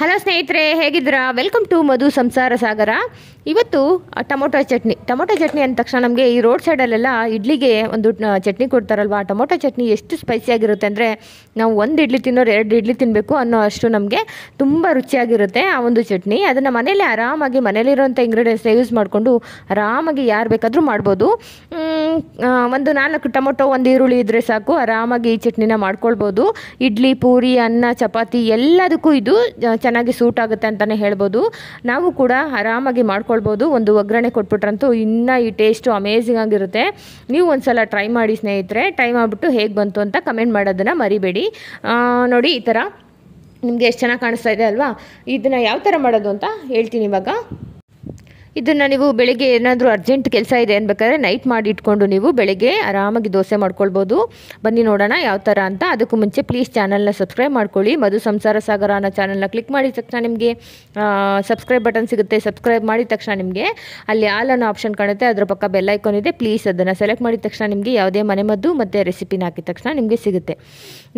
hello ಸ್ನೇಹಿತರೆ ಹೇಗಿದ್ದೀರಾ welcome to ಮಧು ಸಂಸಾರ ಸಾಗರ ಇವತ್ತು ಟೊಮೊಟೊ ಚಟ್ನಿ ಟೊಮೊಟೊ ಚಟ್ನಿ ಅಂದ ತಕ್ಷಣ ನಮಗೆ ಈ ರೋಡ್ ಸೈಡಲ್ಲೆಲ್ಲ ಇಡ್ಲಿಗೆ ಒಂದು ಚಟ್ನಿ ಕೊಡ್ತಾರಲ್ವ ಆ ಟೊಮೊಟೊ ಚಟ್ನಿ ಎಷ್ಟು ಸ್ಪೈಸಿಯಾಗಿರುತ್ತೆ ಅಂದರೆ ನಾವು ಒಂದು ಇಡ್ಲಿ ತಿನ್ನೋರು ಎರಡು ಇಡ್ಲಿ ತಿನ್ನಬೇಕು ಅನ್ನೋ ಅಷ್ಟು ನಮಗೆ ತುಂಬ ರುಚಿಯಾಗಿರುತ್ತೆ ಆ ಒಂದು ಚಟ್ನಿ ಅದನ್ನು ಮನೇಲಿ ಆರಾಮಾಗಿ ಮನೇಲಿರೋಂಥ ಇಂಗ್ರೀಡಿಯೆಂಟ್ಸ್ನ ಯೂಸ್ ಮಾಡಿಕೊಂಡು ಆರಾಮಾಗಿ ಯಾರು ಬೇಕಾದರೂ ಮಾಡ್ಬೋದು ಒಂದು ನಾಲ್ಕು ಟೊಮೊಟೊ ಒಂದು ಈರುಳ್ಳಿ ಇದ್ದರೆ ಸಾಕು ಆರಾಮಾಗಿ ಈ ಚಟ್ನಿನ ಮಾಡ್ಕೊಳ್ಬೋದು ಇಡ್ಲಿ ಪೂರಿ ಅನ್ನ ಚಪಾತಿ ಎಲ್ಲದಕ್ಕೂ ಇದು ಚೆನ್ನಾಗಿ ಸೂಟ್ ಆಗುತ್ತೆ ಅಂತಲೇ ಹೇಳ್ಬೋದು ನಾವು ಕೂಡ ಆರಾಮಾಗಿ ಮಾಡ್ಕೊ ಮಾಡ್ಕೊಳ್ಬೋದು ಒಂದು ಒಗ್ಗರಣೆ ಕೊಟ್ಬಿಟ್ರಂತೂ ಇನ್ನೂ ಈ ಟೇಸ್ಟು ಅಮೇಝಿಂಗ್ ಆಗಿರುತ್ತೆ ನೀವು ಒಂದು ಸಲ ಟ್ರೈ ಮಾಡಿ ಸ್ನೇಹಿತರೆ ಟ್ರೈ ಮಾಡಿಬಿಟ್ಟು ಹೇಗೆ ಬಂತು ಅಂತ ಕಮೆಂಟ್ ಮಾಡೋದನ್ನು ಮರಿಬೇಡಿ ನೋಡಿ ಈ ಥರ ನಿಮಗೆ ಎಷ್ಟು ಚೆನ್ನಾಗಿ ಕಾಣಿಸ್ತಾ ಇದೆ ಅಲ್ವಾ ಇದನ್ನು ಯಾವ ಥರ ಮಾಡೋದು ಅಂತ ಹೇಳ್ತೀನಿ ಇವಾಗ ಇದನ್ನು ನೀವು ಬೆಳಗ್ಗೆ ಏನಾದರೂ ಅರ್ಜೆಂಟ್ ಕೆಲಸ ಇದೆ ಅನ್ಬೇಕಾದ್ರೆ ನೈಟ್ ಮಾಡಿ ಇಟ್ಕೊಂಡು ನೀವು ಬೆಳಗ್ಗೆ ಆರಾಮಾಗಿ ದೋಸೆ ಮಾಡ್ಕೊಳ್ಬೋದು ಬನ್ನಿ ನೋಡೋಣ ಯಾವ ಥರ ಅಂತ ಅದಕ್ಕೂ ಮುಂಚೆ ಪ್ಲೀಸ್ ಚಾನಲ್ನ ಸಬ್ಸ್ಕ್ರೈಬ್ ಮಾಡ್ಕೊಳ್ಳಿ ಮಧು ಸಂಸಾರ ಸಾಗರ ಅನ್ನೋ ಚಾನಲ್ನ ಕ್ಲಿಕ್ ಮಾಡಿದ ತಕ್ಷಣ ನಿಮಗೆ ಸಬ್ಸ್ಕ್ರೈಬ್ ಬಟನ್ ಸಿಗುತ್ತೆ ಸಬ್ಸ್ಕ್ರೈಬ್ ಮಾಡಿದ ತಕ್ಷಣ ನಿಮಗೆ ಅಲ್ಲಿ ಆಲ್ ಅನ್ನೋ ಆಪ್ಷನ್ ಕಾಣುತ್ತೆ ಅದರ ಪಕ್ಕ ಬೆಲ್ ಐಕಾನ್ ಇದೆ ಪ್ಲೀಸ್ ಅದನ್ನು ಸೆಲೆಕ್ಟ್ ಮಾಡಿದ ತಕ್ಷಣ ನಿಮಗೆ ಯಾವುದೇ ಮನೆಮದ್ದು ಮತ್ತು ರೆಸಿಪಿನ ಹಾಕಿದ ತಕ್ಷಣ ನಿಮಗೆ ಸಿಗುತ್ತೆ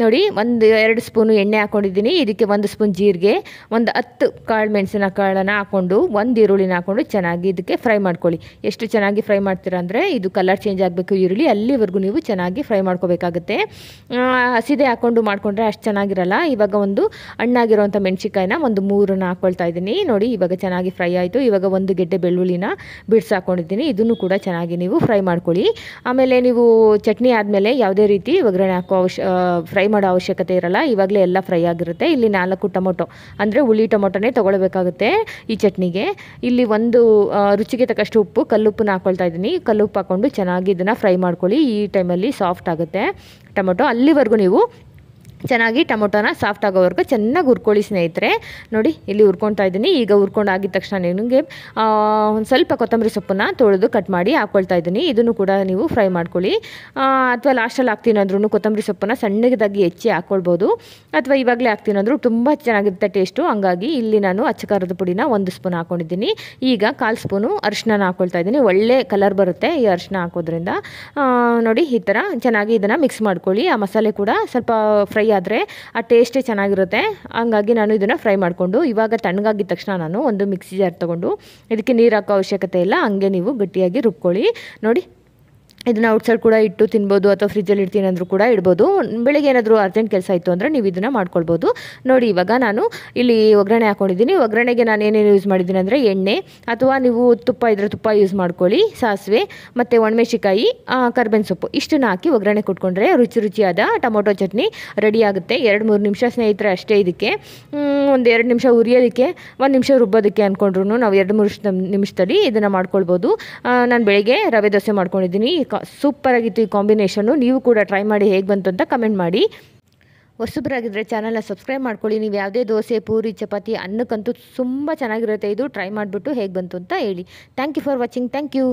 ನೋಡಿ ಒಂದು ಎರಡು ಸ್ಪೂನು ಎಣ್ಣೆ ಹಾಕ್ಕೊಂಡಿದ್ದೀನಿ ಇದಕ್ಕೆ ಒಂದು ಸ್ಪೂನ್ ಜೀರಿಗೆ ಒಂದು ಹತ್ತು ಕಾಳು ಮೆಣಸಿನ ಕಾಳನ್ನು ಹಾಕ್ಕೊಂಡು ಒಂದು ಈರುಳ್ಳಿನ ಹಾಕ್ಕೊಂಡು ಚೆನ್ನಾಗಿ ಚೆನ್ನಾಗಿ ಇದಕ್ಕೆ ಫ್ರೈ ಮಾಡ್ಕೊಳ್ಳಿ ಎಷ್ಟು ಚೆನ್ನಾಗಿ ಫ್ರೈ ಮಾಡ್ತೀರಾ ಅಂದರೆ ಇದು ಕಲರ್ ಚೇಂಜ್ ಆಗಬೇಕು ಈರುಳ್ಳಿ ಅಲ್ಲಿವರೆಗೂ ನೀವು ಚೆನ್ನಾಗಿ ಫ್ರೈ ಮಾಡ್ಕೋಬೇಕಾಗುತ್ತೆ ಹಸಿದೆ ಹಾಕ್ಕೊಂಡು ಮಾಡಿಕೊಂಡ್ರೆ ಅಷ್ಟು ಚೆನ್ನಾಗಿರಲ್ಲ ಇವಾಗ ಒಂದು ಹಣ್ಣಾಗಿರೋವಂಥ ಮೆಣಸಿಕಾಯಿನ ಒಂದು ಮೂರನ್ನು ಹಾಕ್ಕೊಳ್ತಾ ಇದ್ದೀನಿ ನೋಡಿ ಇವಾಗ ಚೆನ್ನಾಗಿ ಫ್ರೈ ಆಯಿತು ಇವಾಗ ಒಂದು ಗೆಡ್ಡೆ ಬೆಳ್ಳುಳ್ಳಿನ ಹಾಕೊಂಡಿದ್ದೀನಿ ಇದನ್ನು ಕೂಡ ಚೆನ್ನಾಗಿ ನೀವು ಫ್ರೈ ಮಾಡ್ಕೊಳ್ಳಿ ಆಮೇಲೆ ನೀವು ಚಟ್ನಿ ಆದಮೇಲೆ ಯಾವುದೇ ರೀತಿ ಒಗ್ಗರಣೆ ಹಾಕೋ ಅವಶ್ಯ ಫ್ರೈ ಮಾಡೋ ಅವಶ್ಯಕತೆ ಇರಲ್ಲ ಇವಾಗಲೇ ಎಲ್ಲ ಫ್ರೈ ಆಗಿರುತ್ತೆ ಇಲ್ಲಿ ನಾಲ್ಕು ಟೊಮೊಟೊ ಅಂದರೆ ಹುಳಿ ಟೊಮೊಟೊನೇ ತೊಗೊಳ್ಬೇಕಾಗುತ್ತೆ ಈ ಚಟ್ನಿಗೆ ಇಲ್ಲಿ ಒಂದು ರುಚಿಗೆ ತಕ್ಕಷ್ಟು ಉಪ್ಪು ಕಲ್ಲುಪ್ಪನ್ನ ಹಾಕ್ಕೊಳ್ತಾ ಇದ್ದೀನಿ ಕಲ್ಲುಪ್ಪು ಹಾಕ್ಕೊಂಡು ಚೆನ್ನಾಗಿ ಇದನ್ನು ಫ್ರೈ ಮಾಡ್ಕೊಳ್ಳಿ ಈ ಟೈಮಲ್ಲಿ ಸಾಫ್ಟ್ ಆಗುತ್ತೆ ಟೊಮೊಟೊ ಅಲ್ಲಿವರೆಗೂ ನೀವು ಚೆನ್ನಾಗಿ ಟೊಮೊಟೊನ ಸಾಫ್ಟ್ ಆಗೋವರೆಗೂ ಚೆನ್ನಾಗಿ ಹುರ್ಕೊಳ್ಳಿ ಸ್ನೇಹಿತರೆ ನೋಡಿ ಇಲ್ಲಿ ಹುರ್ಕೊಳ್ತಾ ಇದ್ದೀನಿ ಈಗ ಆಗಿದ ತಕ್ಷಣ ನಿಮಗೆ ಒಂದು ಸ್ವಲ್ಪ ಕೊತ್ತಂಬರಿ ಸೊಪ್ಪನ್ನು ತೊಳೆದು ಕಟ್ ಮಾಡಿ ಹಾಕ್ಕೊಳ್ತಾ ಇದ್ದೀನಿ ಇದನ್ನು ಕೂಡ ನೀವು ಫ್ರೈ ಮಾಡ್ಕೊಳ್ಳಿ ಅಥವಾ ಲಾಸ್ಟಲ್ಲಿ ಹಾಕ್ತೀನಂದ್ರೂ ಕೊತ್ತಂಬರಿ ಸೊಪ್ಪನ್ನ ಸಣ್ಣದಾಗಿ ಹೆಚ್ಚಿ ಹಾಕ್ಕೊಳ್ಬೋದು ಅಥವಾ ಇವಾಗಲೇ ಹಾಕ್ತೀನಂದ್ರೂ ತುಂಬ ಚೆನ್ನಾಗಿರುತ್ತೆ ಟೇಸ್ಟು ಹಂಗಾಗಿ ಇಲ್ಲಿ ನಾನು ಅಚ್ಚಕಾರದ ಪುಡಿನ ಒಂದು ಸ್ಪೂನ್ ಹಾಕ್ಕೊಂಡಿದ್ದೀನಿ ಈಗ ಕಾಲು ಸ್ಪೂನು ಅರಿಶಿನ ಹಾಕ್ಕೊಳ್ತಾ ಇದ್ದೀನಿ ಒಳ್ಳೆ ಕಲರ್ ಬರುತ್ತೆ ಈ ಅರಿಶಿನ ಹಾಕೋದ್ರಿಂದ ನೋಡಿ ಈ ಥರ ಚೆನ್ನಾಗಿ ಇದನ್ನು ಮಿಕ್ಸ್ ಮಾಡ್ಕೊಳ್ಳಿ ಆ ಮಸಾಲೆ ಕೂಡ ಸ್ವಲ್ಪ ಫ್ರೈ ಆದರೆ ಆ ಟೇಸ್ಟೇ ಚೆನ್ನಾಗಿರುತ್ತೆ ಹಂಗಾಗಿ ನಾನು ಇದನ್ನು ಫ್ರೈ ಮಾಡಿಕೊಂಡು ಇವಾಗ ತಣ್ಣಗಾಗಿದ ತಕ್ಷಣ ನಾನು ಒಂದು ಮಿಕ್ಸಿ ಜಾರ್ ತೊಗೊಂಡು ಇದಕ್ಕೆ ನೀರು ಹಾಕೋ ಅವಶ್ಯಕತೆ ಇಲ್ಲ ಹಂಗೆ ನೀವು ಗಟ್ಟಿಯಾಗಿ ರುಬ್ಕೊಳ್ಳಿ ನೋಡಿ ಇದನ್ನು ಔಟ್ಸೈಡ್ ಕೂಡ ಇಟ್ಟು ತಿನ್ಬೋದು ಅಥವಾ ಫ್ರಿಜ್ಜಲ್ಲಿ ಇಡ್ತೀನಿ ಅಂದರೂ ಕೂಡ ಇಡ್ಬೋದು ಬೆಳಿಗ್ಗೆ ಏನಾದರೂ ಅರ್ಜೆಂಟ್ ಕೆಲಸ ಇತ್ತು ಅಂದರೆ ನೀವು ಇದನ್ನು ಮಾಡ್ಕೊಳ್ಬೋದು ನೋಡಿ ಇವಾಗ ನಾನು ಇಲ್ಲಿ ಒಗ್ಗರಣೆ ಹಾಕೊಂಡಿದ್ದೀನಿ ಒಗ್ಗರಣೆಗೆ ನಾನು ಏನೇನು ಯೂಸ್ ಮಾಡಿದ್ದೀನಿ ಅಂದರೆ ಎಣ್ಣೆ ಅಥವಾ ನೀವು ತುಪ್ಪ ಇದ್ರೆ ತುಪ್ಪ ಯೂಸ್ ಮಾಡ್ಕೊಳ್ಳಿ ಸಾಸಿವೆ ಮತ್ತು ಒಣಮೆಣಸಿಕಾಯಿ ಕರ್ಬೇವಿನ ಸೊಪ್ಪು ಇಷ್ಟನ್ನು ಹಾಕಿ ಒಗ್ಗರಣೆ ಕೊಟ್ಕೊಂಡ್ರೆ ರುಚಿ ರುಚಿಯಾದ ಟೊಮೊಟೊ ಚಟ್ನಿ ರೆಡಿ ಆಗುತ್ತೆ ಎರಡು ಮೂರು ನಿಮಿಷ ಸ್ನೇಹಿತರೆ ಅಷ್ಟೇ ಇದಕ್ಕೆ ಒಂದು ಎರಡು ನಿಮಿಷ ಉರಿಯೋದಕ್ಕೆ ಒಂದು ನಿಮಿಷ ರುಬ್ಬೋದಕ್ಕೆ ಅಂದ್ಕೊಂಡ್ರು ನಾವು ಎರಡು ಮೂರು ನಿಮಿಷದಲ್ಲಿ ಇದನ್ನು ಮಾಡ್ಕೊಳ್ಬೋದು ನಾನು ಬೆಳಗ್ಗೆ ರವೆ ದೋಸೆ ಮಾಡ್ಕೊಂಡಿದ್ದೀನಿ ಕ ಸೂಪರಾಗಿತ್ತು ಈ ಕಾಂಬಿನೇಷನ್ನು ನೀವು ಕೂಡ ಟ್ರೈ ಮಾಡಿ ಹೇಗೆ ಬಂತು ಅಂತ ಕಮೆಂಟ್ ಮಾಡಿ ಹೊಸಬ್ರಾಗಿದ್ದರೆ ಚಾನಲ್ನ ಸಬ್ಸ್ಕ್ರೈಬ್ ಮಾಡ್ಕೊಳ್ಳಿ ನೀವು ಯಾವುದೇ ದೋಸೆ ಪೂರಿ ಚಪಾತಿ ಅನ್ನಕ್ಕಂತೂ ತುಂಬ ಚೆನ್ನಾಗಿರುತ್ತೆ ಇದು ಟ್ರೈ ಮಾಡಿಬಿಟ್ಟು ಹೇಗೆ ಬಂತು ಅಂತ ಹೇಳಿ thank you for watching thank you